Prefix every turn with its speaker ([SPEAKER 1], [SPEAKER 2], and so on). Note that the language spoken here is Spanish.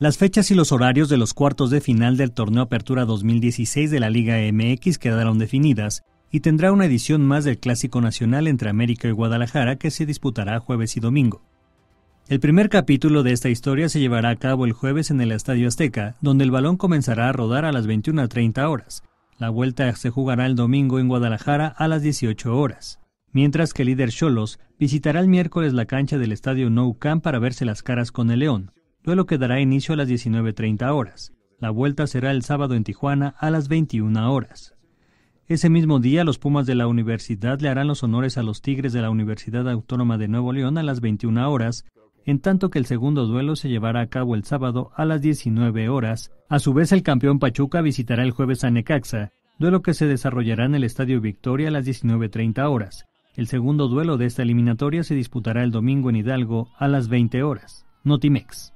[SPEAKER 1] Las fechas y los horarios de los cuartos de final del torneo Apertura 2016 de la Liga MX quedaron definidas y tendrá una edición más del Clásico Nacional entre América y Guadalajara que se disputará jueves y domingo. El primer capítulo de esta historia se llevará a cabo el jueves en el Estadio Azteca, donde el balón comenzará a rodar a las 21.30 horas. La vuelta se jugará el domingo en Guadalajara a las 18 horas, mientras que el líder Cholos visitará el miércoles la cancha del Estadio Nou Camp para verse las caras con el León, duelo que dará inicio a las 19.30 horas. La vuelta será el sábado en Tijuana a las 21 horas. Ese mismo día, los Pumas de la Universidad le harán los honores a los Tigres de la Universidad Autónoma de Nuevo León a las 21 horas, en tanto que el segundo duelo se llevará a cabo el sábado a las 19 horas. A su vez, el campeón Pachuca visitará el jueves a Necaxa, duelo que se desarrollará en el Estadio Victoria a las 19.30 horas. El segundo duelo de esta eliminatoria se disputará el domingo en Hidalgo a las 20 horas. Notimex.